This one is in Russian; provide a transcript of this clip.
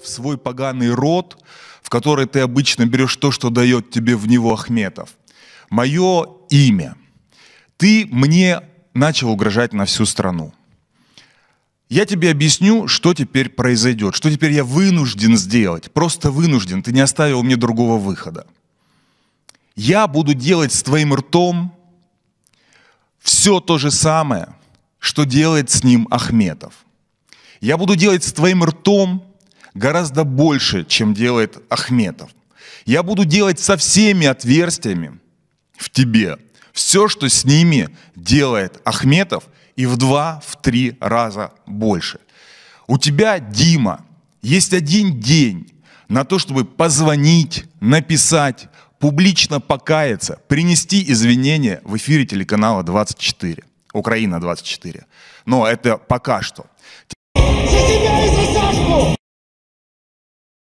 в свой поганый рот, в который ты обычно берешь то, что дает тебе в него Ахметов. Мое имя. Ты мне начал угрожать на всю страну. Я тебе объясню, что теперь произойдет, что теперь я вынужден сделать, просто вынужден, ты не оставил мне другого выхода. Я буду делать с твоим ртом все то же самое, что делает с ним Ахметов. Я буду делать с твоим ртом гораздо больше, чем делает Ахметов. Я буду делать со всеми отверстиями в тебе все, что с ними делает Ахметов, и в два, в три раза больше. У тебя, Дима, есть один день на то, чтобы позвонить, написать, публично покаяться, принести извинения в эфире телеканала 24, Украина 24. Но это пока что.